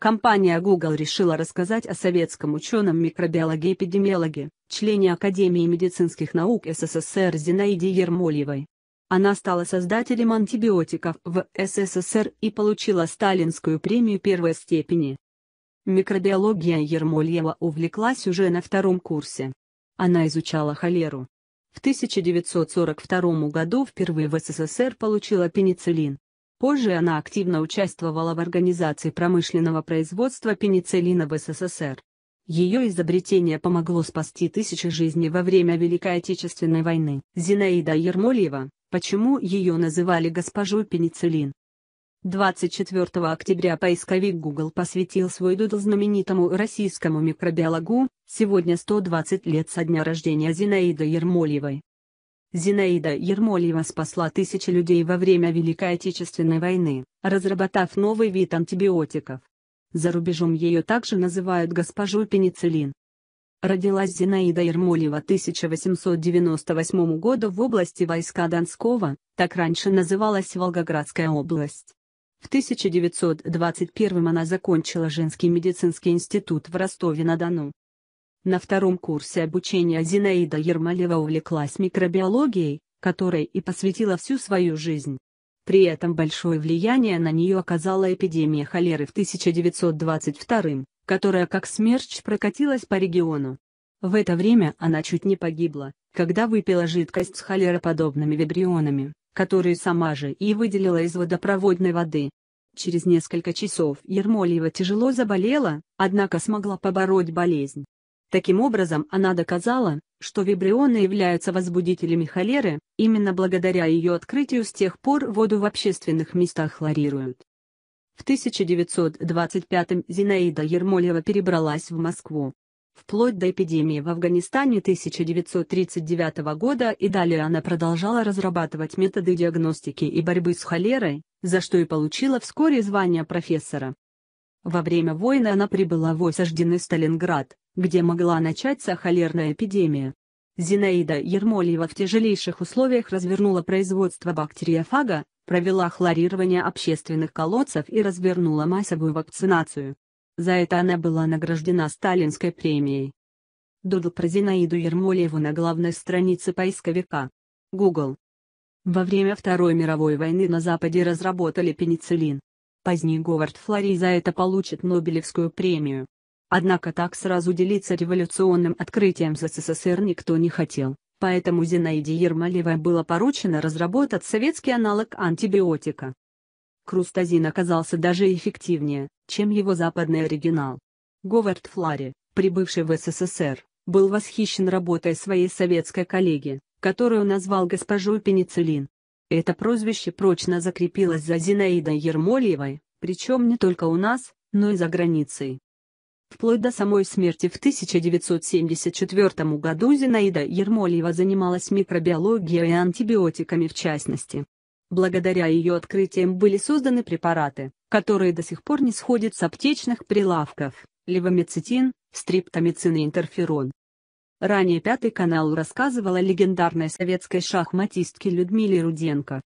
Компания Google решила рассказать о советском ученом-микробиологе эпидемиологе, члене Академии медицинских наук СССР Зинаиде Ермольевой. Она стала создателем антибиотиков в СССР и получила Сталинскую премию первой степени. Микробиология Ермольева увлеклась уже на втором курсе. Она изучала холеру. В 1942 году впервые в СССР получила пенициллин. Позже она активно участвовала в организации промышленного производства пенициллина в СССР. Ее изобретение помогло спасти тысячи жизней во время Великой Отечественной войны. Зинаида Ермольева, почему ее называли госпожой пенициллин? 24 октября поисковик Google посвятил свой дудл знаменитому российскому микробиологу, сегодня 120 лет со дня рождения Зинаиды Ермольевой. Зинаида Ермольева спасла тысячи людей во время Великой Отечественной войны, разработав новый вид антибиотиков. За рубежом ее также называют госпожой пенициллин. Родилась Зинаида Ермолева 1898 году в области войска Донского, так раньше называлась Волгоградская область. В 1921 она закончила женский медицинский институт в Ростове-на-Дону. На втором курсе обучения Зинаида Ермолева увлеклась микробиологией, которой и посвятила всю свою жизнь. При этом большое влияние на нее оказала эпидемия холеры в 1922, которая как смерч прокатилась по региону. В это время она чуть не погибла, когда выпила жидкость с холероподобными вибрионами, которые сама же и выделила из водопроводной воды. Через несколько часов Ермолиева тяжело заболела, однако смогла побороть болезнь. Таким образом она доказала, что вибрионы являются возбудителями холеры, именно благодаря ее открытию с тех пор воду в общественных местах хлорируют. В 1925-м Зинаида Ермолева перебралась в Москву. Вплоть до эпидемии в Афганистане 1939 года и далее она продолжала разрабатывать методы диагностики и борьбы с холерой, за что и получила вскоре звание профессора. Во время войны она прибыла в осажденный Сталинград, где могла начаться холерная эпидемия. Зинаида Ермольева в тяжелейших условиях развернула производство бактериофага, провела хлорирование общественных колодцев и развернула массовую вакцинацию. За это она была награждена Сталинской премией. Дудл про Зинаиду Ермолиеву на главной странице поисковика. Google. Во время Второй мировой войны на Западе разработали пенициллин. Позднее Говард Флори за это получит Нобелевскую премию. Однако так сразу делиться революционным открытием за СССР никто не хотел, поэтому Зинаиде Ермолевой было поручено разработать советский аналог антибиотика. Крустазин оказался даже эффективнее, чем его западный оригинал. Говард Флари, прибывший в СССР, был восхищен работой своей советской коллеги, которую назвал госпожой пенициллин. Это прозвище прочно закрепилось за Зинаидой Ермольевой, причем не только у нас, но и за границей. Вплоть до самой смерти в 1974 году Зинаида Ермольева занималась микробиологией и антибиотиками в частности. Благодаря ее открытиям были созданы препараты, которые до сих пор не сходят с аптечных прилавков, левомицетин, стриптомицин и интерферон. Ранее Пятый канал рассказывал о легендарной советской шахматистке Людмиле Руденко,